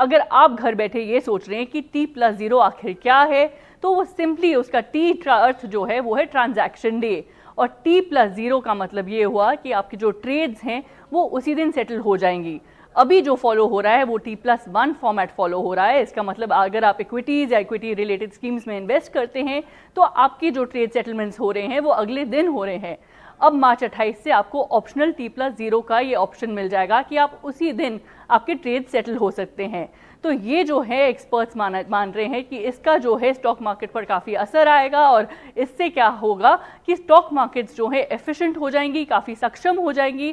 अगर आप घर बैठे ये सोच रहे हैं कि टी प्लस ज़ीरो आखिर क्या है तो वो सिंपली उसका टी अर्थ जो है वो है ट्रांजैक्शन डे और टी प्लस ज़ीरो का मतलब ये हुआ कि आपके जो ट्रेड्स हैं वो उसी दिन सेटल हो जाएंगी अभी जो फॉलो हो रहा है वो T plus one format follow हो रहा है इसका मतलब अगर आप इक्विटीज़ या इक्विटी रिलेटेड स्कीम्स में इन्वेस्ट करते हैं तो आपके जो ट्रेड सेटलमेंट्स हो रहे हैं वो अगले दिन हो रहे हैं अब मार्च 28 से आपको ऑप्शनल टी प्लस जीरो का ये ऑप्शन मिल जाएगा कि आप उसी दिन आपके ट्रेड सेटल हो सकते हैं तो ये जो है एक्सपर्ट्स माना मान रहे हैं कि इसका जो है स्टॉक मार्केट पर काफ़ी असर आएगा और इससे क्या होगा कि स्टॉक मार्केट्स जो है एफिशिएंट हो जाएंगी काफ़ी सक्षम हो जाएंगी